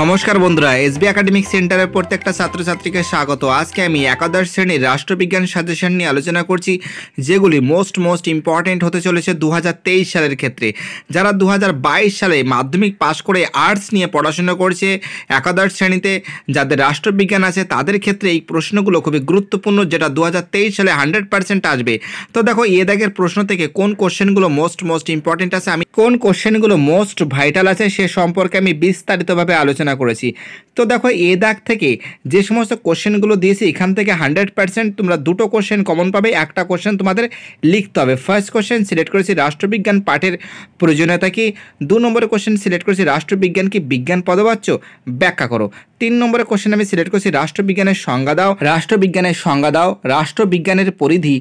নমস্কার বন্ধুরা SB academic সেন্টারের প্রত্যেকটা ছাত্রছাত্রীকে স্বাগত আজকে আমি একাদশ শ্রেণীর রাষ্ট্রবিজ্ঞান সাজেশন নিয়ে আলোচনা করছি যেগুলি মোস্ট মোস্ট ইম্পর্টেন্ট হতে চলেছে দু সালের ক্ষেত্রে যারা দু সালে মাধ্যমিক পাশ করে আর্টস নিয়ে পড়াশোনা করছে একাদশ শ্রেণীতে যাদের রাষ্ট্রবিজ্ঞান আছে তাদের ক্ষেত্রে এই প্রশ্নগুলো খুবই গুরুত্বপূর্ণ যেটা দু সালে হান্ড্রেড পার্সেন্ট আসবে তো দেখো এ দাগের প্রশ্ন থেকে কোন কোশ্চেনগুলো মোস্ট মোস্ট ইম্পর্টেন্ট আছে আমি কোন কোশ্চেনগুলো মোস্ট ভাইটাল আছে সে সম্পর্কে আমি বিস্তারিতভাবে আলোচনা আলোচনা করেছি তো দেখো এ দাগ থেকে যে সমস্ত কোশ্চেনগুলো দিয়েছি এখান থেকে হান্ড্রেড পার্সেন্ট তোমরা দুটো কোশ্চেন কমন পাবে একটা কোশ্চেন তোমাদের লিখতে হবে ফার্স্ট কোশ্চেন সিলেক্ট করেছি রাষ্ট্রবিজ্ঞান পাঠের প্রয়োজনীয়তা কি দু নম্বরের কোশ্চেন সিলেক্ট করেছি রাষ্ট্রবিজ্ঞান কি বিজ্ঞান পদবাচ্য ব্যাখ্যা করো তিন নম্বরের কোশ্চেন আমি সিলেক্ট করেছি রাষ্ট্রবিজ্ঞানের সংজ্ঞা দাও রাষ্ট্রবিজ্ঞানের সংজ্ঞা দাও রাষ্ট্রবিজ্ঞানের পরিধি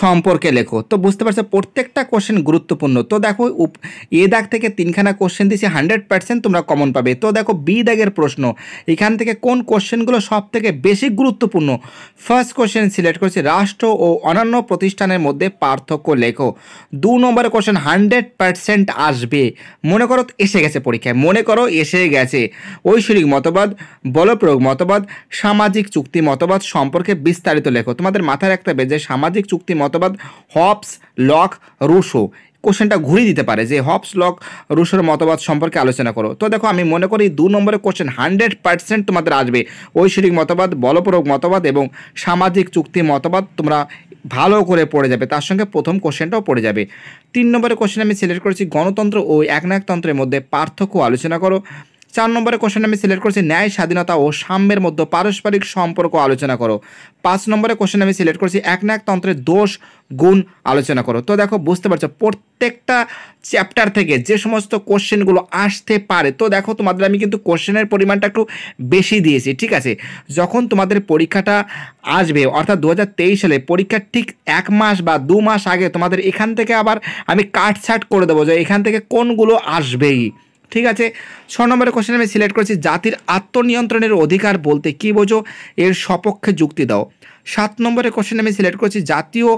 সম্পর্কে লেখো তো বুঝতে পারছো প্রত্যেকটা কোশ্চেন গুরুত্বপূর্ণ তো দেখো এ দাগ থেকে তিনখানা কোশ্চেন দিয়েছি হান্ড্রেড পার্সেন্ট তোমরা কমন পাবে তো দেখো বি দাগের প্রশ্ন এখান থেকে কোন কোশ্চেনগুলো সব থেকে বেশি গুরুত্বপূর্ণ ফার্স্ট কোশ্চেন সিলেক্ট করেছি রাষ্ট্র ও অন্যান্য প্রতিষ্ঠানের মধ্যে পার্থক্য লেখো দু নম্বরের কোশ্চেন হান্ড্রেড পার্সেন্ট আসবে মনে করো এসে গেছে পরীক্ষায় মনে করো এসে গেছে ঐশ্বরিক মতবাদ বলপ্রয়োগ মতবাদ সামাজিক চুক্তি মতবাদ সম্পর্কে বিস্তারিত লেখো তোমাদের মাথায় রাখতে হবে যে সামাজিক চুক্তি পরবর্তী মতবাদ হপস লক রুশো কোশ্চেনটা ঘুরিয়ে দিতে পারে যে হপস লক রুশোর মতবাদ সম্পর্কে আলোচনা করো তো দেখো আমি মনে করি দু নম্বরের কোশ্চেন হান্ড্রেড পার্সেন্ট তোমাদের আসবে ঐশ্বরিক মতবাদ বলপ্রয়োগ মতবাদ এবং সামাজিক চুক্তি মতবাদ তোমরা ভালো করে পড়ে যাবে তার সঙ্গে প্রথম কোশ্চেনটাও পড়ে যাবে তিন নম্বরের কোশ্চেন আমি সিলেক্ট করেছি গণতন্ত্র ও একনায়কতন্ত্রের মধ্যে পার্থক্য আলোচনা করো চার নম্বরের কোশ্চেন আমি সিলেক্ট করছি ন্যায় স্বাধীনতা ও সাম্যের মধ্যে পারস্পরিক সম্পর্ক আলোচনা করো পাঁচ নম্বরের কোশ্চেন আমি সিলেক্ট করছি এক না এক তন্ত্রের দোষ গুণ আলোচনা করো তো দেখো বুঝতে পারছো প্রত্যেকটা চ্যাপ্টার থেকে যে সমস্ত কোশ্চেনগুলো আসতে পারে তো দেখো তোমাদের আমি কিন্তু কোশ্চেনের পরিমাণটা একটু বেশি দিয়েছি ঠিক আছে যখন তোমাদের পরীক্ষাটা আসবে অর্থাৎ দু সালে পরীক্ষার ঠিক এক মাস বা দু মাস আগে তোমাদের এখান থেকে আবার আমি কাটছাট করে দেবো যে এখান থেকে কোনগুলো আসবেই ঠিক আছে ছ নম্বরের কোশ্চেন আমি সিলেক্ট করেছি জাতির আত্মনিয়ন্ত্রণের অধিকার বলতে কি বোঝো এর সপক্ষে যুক্তি দাও সাত নম্বরের কোশ্চেন আমি সিলেক্ট করেছি জাতীয়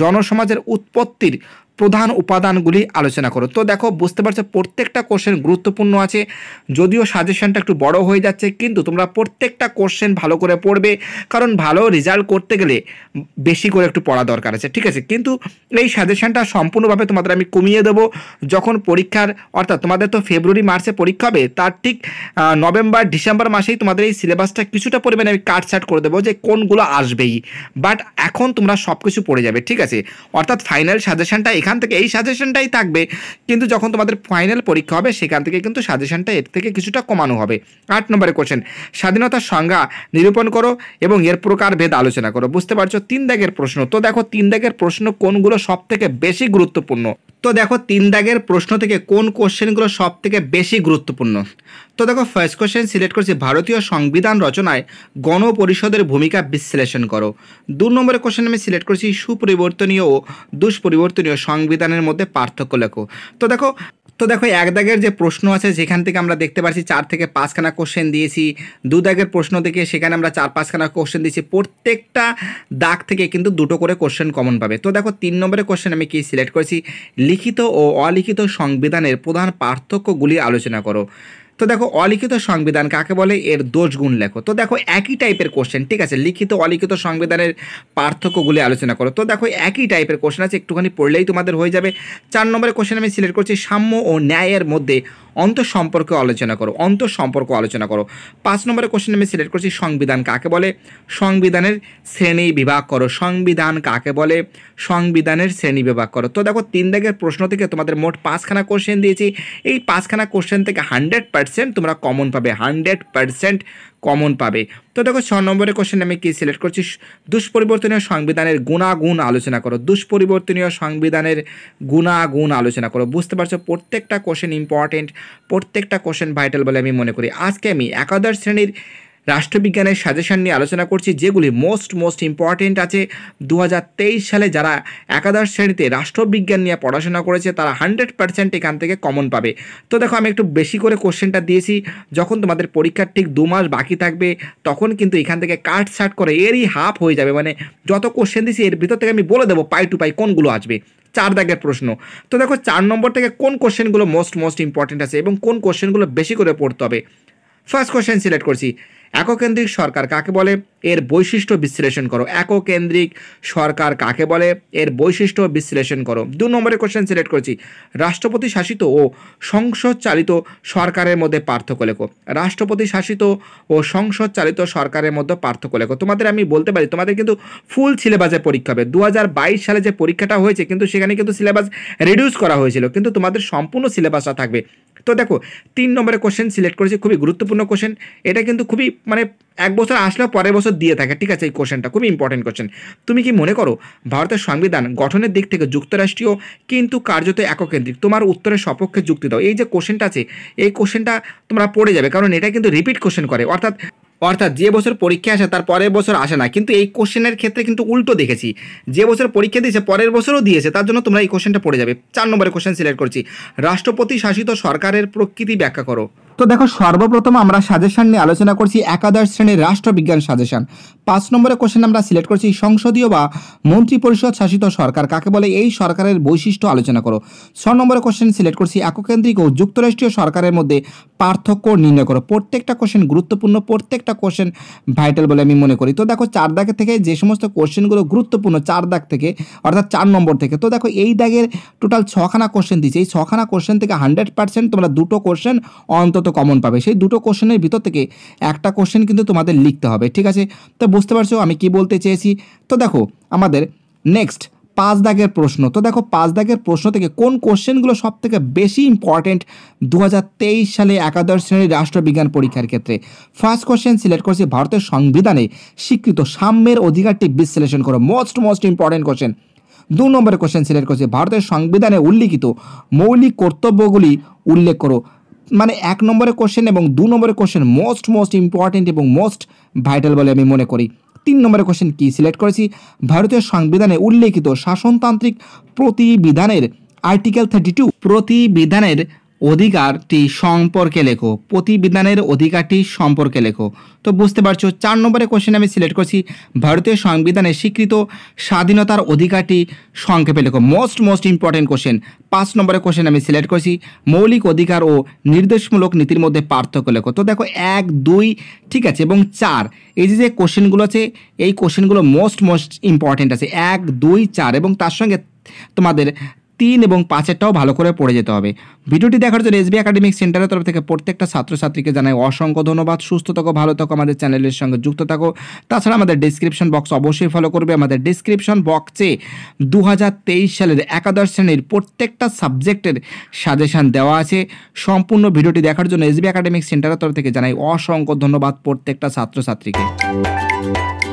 জনসমাজের উৎপত্তির প্রধান উপাদানগুলি আলোচনা করো তো দেখো বুঝতে পারছো প্রত্যেকটা কোশ্চেন গুরুত্বপূর্ণ আছে যদিও সাজেশনটা একটু বড় হয়ে যাচ্ছে কিন্তু তোমরা প্রত্যেকটা কোশ্চেন ভালো করে পড়বে কারণ ভালো রেজাল্ট করতে গেলে বেশি করে একটু পড়া দরকার আছে ঠিক আছে কিন্তু এই সাজেশনটা সম্পূর্ণভাবে তোমাদের আমি কমিয়ে দেবো যখন পরীক্ষার অর্থাৎ তোমাদের তো ফেব্রুয়ারি মার্চে পরীক্ষা হবে তার ঠিক নভেম্বর ডিসেম্বর মাসেই তোমাদের এই সিলেবাসটা কিছুটা পরিমাণে আমি কাটছাট করে দেবো যে কোনগুলো আসবেই বাট এখন তোমরা সব কিছু পড়ে যাবে ঠিক আছে অর্থাৎ ফাইনাল সাজেশনটা এখান থেকে এই সাজেশনটাই থাকবে কিন্তু যখন তোমাদের ফাইনাল পরীক্ষা হবে সেখান থেকে কিন্তু সাজেশনটা এর থেকে কিছুটা কমানো হবে আট নম্বরে কোশ্চেন স্বাধীনতার সংজ্ঞা নিরূপণ করো এবং এর প্রকার ভেদ আলোচনা করো বুঝতে পারছো তিন দাগের প্রশ্ন তো দেখো তিন দাগের প্রশ্ন কোনগুলো সব থেকে বেশি গুরুত্বপূর্ণ তো দেখো তিন দাগের প্রশ্ন থেকে কোন কোশ্চেনগুলো সব থেকে বেশি গুরুত্বপূর্ণ তো দেখো ফার্স্ট কোশ্চেন সিলেক্ট করছি ভারতীয় সংবিধান রচনায় গণপরিষদের ভূমিকা বিশ্লেষণ করো দু নম্বরের কোশ্চেন আমি সিলেক্ট করছি সুপরিবর্তনীয় ও দুষ্পরিবর্তনীয় সংবিধানের মধ্যে পার্থক্য লেখো তো দেখো তো দেখো এক দাগের যে প্রশ্ন আছে সেখান থেকে আমরা দেখতে পাচ্ছি চার থেকে পাঁচখানা কোশ্চেন দিয়েছি দু দাগের প্রশ্ন থেকে সেখানে আমরা চার পাঁচখানা কোশ্চেন দিয়েছি প্রত্যেকটা দাগ থেকে কিন্তু দুটো করে কোশ্চেন কমন পাবে তো দেখো তিন নম্বরের কোশ্চেন আমি কি সিলেক্ট করেছি লিখিত ও অলিখিত সংবিধানের প্রধান পার্থক্যগুলি আলোচনা করো তো দেখো অলিখিত সংবিধান কাকে বলে এর দোষগুণ লেখো তো দেখো একই টাইপের কোশ্চেন ঠিক আছে লিখিত অলিখিত সংবিধানের পার্থক্যগুলি আলোচনা করো তো দেখো একই টাইপের কোশ্চেন আছে একটুখানি পড়লেই তোমাদের হয়ে যাবে চার নম্বরের কোশ্চেন আমি সিলেক্ট করছি সাম্য ও ন্যায়ের মধ্যে অন্তঃ সম্পর্কে আলোচনা করো অন্তঃ সম্পর্ক আলোচনা করো পাঁচ নম্বরের কোশ্চেন আমি সিলেক্ট করছি সংবিধান কাকে বলে সংবিধানের শ্রেণী বিভাগ করো সংবিধান কাকে বলে সংবিধানের শ্রেণী বিভাগ করো তো দেখো তিন দাগের প্রশ্ন থেকে তোমাদের মোট পাঁচখানা কোশ্চেন দিয়েছি এই পাঁচখানা কোশ্চেন থেকে হান্ড্রেড পার্সেন্ট তোমরা কমন পাবে হান্ড্রেড পার্সেন্ট কমন পাবে তো দেখো ছ নম্বরের কোশ্চেন আমি কি সিলেক্ট করছি দুষ্পরিবর্তনীয় সংবিধানের গুণাগুণ আলোচনা করো দুষ্পরিবর্তনীয় সংবিধানের গুণাগুণ আলোচনা করো বুঝতে পারছো প্রত্যেকটা কোশ্চেন ইম্পর্টেন্ট প্রত্যেকটা কোশ্চেন ভাইটাল বলে আমি মনে করি আজকে আমি একাদশ শ্রেণীর রাষ্ট্রবিজ্ঞানের সাজেশন নিয়ে আলোচনা করছি যেগুলি মোস্ট মোস্ট ইম্পর্টেন্ট আছে দু সালে যারা একাদশ শ্রেণীতে রাষ্ট্রবিজ্ঞান নিয়ে পড়াশোনা করেছে তারা হান্ড্রেড পার্সেন্ট এখান থেকে কমন পাবে তো দেখো আমি একটু বেশি করে কোশ্চেনটা দিয়েছি যখন তোমাদের পরীক্ষার ঠিক দু মাস বাকি থাকবে তখন কিন্তু এখান থেকে কাট সাট করে এরই হাফ হয়ে যাবে মানে যত কোশ্চেন দিয়েছি এর ভিতর থেকে আমি বলে দেবো পাই টু পাই কোনগুলো আসবে চার দাগের প্রশ্ন তো দেখো চার নম্বর থেকে কোন কোশ্চেনগুলো মোস্ট মোস্ট ইম্পর্টেন্ট আছে এবং কোন কোশ্চেনগুলো বেশি করে পড়তে হবে ফার্স্ট কোশ্চেন সিলেক্ট করছি এককেন্দ্রিক সরকার কাকে বলে এর বৈশিষ্ট্য বিশ্লেষণ করো এককেন্দ্রিক সরকার কাকে বলে এর বৈশিষ্ট্য বিশ্লেষণ করো দু নম্বরের কোশ্চেন সিলেক্ট করেছি রাষ্ট্রপতি শাসিত ও সংসদ চালিত সরকারের মধ্যে পার্থক্য লেখো রাষ্ট্রপতি শাসিত ও সংসদ চালিত সরকারের মধ্যে পার্থক্য লেখো তোমাদের আমি বলতে পারি তোমাদের কিন্তু ফুল সিলেবাসে পরীক্ষা হবে দু সালে যে পরীক্ষাটা হয়েছে কিন্তু সেখানে কিন্তু সিলেবাস রিডিউস করা হয়েছিল কিন্তু তোমাদের সম্পূর্ণ সিলেবাসটা থাকবে তো দেখো তিন নম্বরের কোশ্চেন সিলেক্ট করেছি খুবই গুরুত্বপূর্ণ কোশ্চেন এটা কিন্তু খুবই মানে এক বছর আসলেও পরের বছর দিয়ে থাকে ঠিক আছে এই কোশ্চেনটা খুব ইম্পর্টেন্ট কোশ্চেন তুমি কি মনে করো ভারতের সংবিধান গঠনের দিক থেকে যুক্তরাষ্ট্রীয় কিন্তু কার্যত এককেন্দ্রিক তোমার উত্তরের সপক্ষে যুক্তি দাও এই যে কোশ্চেনটা আছে এই কোশ্চেনটা তোমরা পড়ে যাবে কারণ এটা কিন্তু রিপিট কোশ্চেন করে অর্থাৎ অর্থাৎ যে বছর পরীক্ষা আসে তার পরের বছর আসে না কিন্তু এই কোশ্চেনের ক্ষেত্রে কিন্তু উল্টো দেখেছি যে বছর পরীক্ষা দিয়েছে পরের বছরও দিয়েছে তার জন্য তোমরা এই কোশ্চেনটা পড়ে যাবে চার নম্বরের কোশ্চেন সিলেক্ট করছি রাষ্ট্রপতি শাসিত সরকারের প্রকৃতি ব্যাখ্যা করো তো দেখো সর্বপ্রথম আমরা সাজেশন নিয়ে আলোচনা করছি একাদশ শ্রেণীর রাষ্ট্রবিজ্ঞান সাজেশন পাঁচ নম্বরে কোশ্চেন আমরা সিলেক্ট করছি সংসদীয় বা মন্ত্রী পরিষদ শাসিত সরকার কাকে বলে এই সরকারের বৈশিষ্ট্য আলোচনা করো ছ নম্বরে কোশ্চেন সিলেক্ট করছি এককেন্দ্রিক ও যুক্তরাষ্ট্রীয় সরকারের মধ্যে পার্থক্য নির্ণয় করো প্রত্যেকটা কোশ্চেন গুরুত্বপূর্ণ প্রত্যেকটা কোশ্চেন ভাইটাল বলে আমি মনে করি তো দেখো চার দাগ থেকে যে সমস্ত কোশ্চেনগুলো গুরুত্বপূর্ণ চার দাগ থেকে অর্থাৎ চার নম্বর থেকে তো দেখো এই দাগের টোটাল ছখানা কোশ্চেন দিচ্ছে এই ছখানা কোশ্চেন থেকে হান্ড্রেড পার্সেন্ট তোমরা দুটো কোশ্চেন অন্তত কত কমন পাবে সেই দুটো কোশ্চেনের ভিতর থেকে একটা কোশ্চেন কিন্তু তোমাদের লিখতে হবে ঠিক আছে তো বুঝতে পারছো আমি কি বলতে চেয়েছি তো দেখো আমাদের নেক্সট পাঁচ দাগের প্রশ্ন তো দেখো পাঁচ দাগের প্রশ্ন থেকে কোন কোশ্চেনগুলো সব থেকে বেশি ইম্পর্টেন্ট দু সালে একাদশ শ্রেণীর রাষ্ট্রবিজ্ঞান পরীক্ষার ক্ষেত্রে ফার্স্ট কোশ্চেন সিলেক্ট করছি ভারতের সংবিধানে স্বীকৃত সাম্যের অধিকারটি বিশ্লেষণ করো মোস্ট মোস্ট ইম্পর্টেন্ট কোশ্চেন দু নম্বরের কোশ্চেন সিলেক্ট করছি ভারতের সংবিধানে উল্লিখিত মৌলিক কর্তব্যগুলি উল্লেখ করো মানে এক নম্বরের কোশ্চেন এবং দু নম্বরের কোশ্চেন মোস্ট মোস্ট ইম্পর্টেন্ট এবং মোস্ট ভাইটাল বলে আমি মনে করি তিন নম্বরের কোশ্চেন কি সিলেক্ট করেছি ভারতীয় সংবিধানে উল্লেখিত শাসনতান্ত্রিক প্রতিবিধানের আর্টিকেল থার্টি টু প্রতিবিধানের অধিকারটি সম্পর্কে লেখো প্রতিবিধানের অধিকারটি সম্পর্কে লেখো তো বুঝতে পারছো চার নম্বরের কোশ্চেন আমি সিলেক্ট করছি ভারতীয় সংবিধানে স্বীকৃত স্বাধীনতার অধিকারটি সংক্ষেপে লেখো মোস্ট মোস্ট ইম্পর্টেন্ট কোশ্চেন পাঁচ নম্বরের কোশ্চেন আমি সিলেক্ট করছি মৌলিক অধিকার ও নির্দেশমূলক নীতির মধ্যে পার্থক্য লেখো তো দেখো এক দুই ঠিক আছে এবং চার এই যে যে কোশ্চেনগুলো আছে এই কোশ্চেনগুলো মোস্ট মোস্ট ইম্পর্টেন্ট আছে এক দুই চার এবং তার সঙ্গে তোমাদের তিন এবং পাঁচেরটাও ভালো করে পড়ে যেতে হবে ভিডিওটি দেখার জন্য এসবি একাডেমিক সেন্টারের তরফ থেকে প্রত্যেকটা ছাত্রছাত্রীকে জানাই অসংখ্য ধন্যবাদ সুস্থ থাকো ভালো থাকো আমাদের চ্যানেলের সঙ্গে যুক্ত থাকো তাছাড়া আমাদের ডিসক্রিপশন বক্স অবশ্যই ফলো করবে আমাদের ডিসক্রিপশন বক্সে দু সালের একাদশ শ্রেণীর প্রত্যেকটা সাবজেক্টের সাজেশান দেওয়া আছে সম্পূর্ণ ভিডিওটি দেখার জন্য এসবি একাডেমিক সেন্টারের তরফ থেকে জানাই অসংখ্য ধন্যবাদ প্রত্যেকটা ছাত্রছাত্রীকে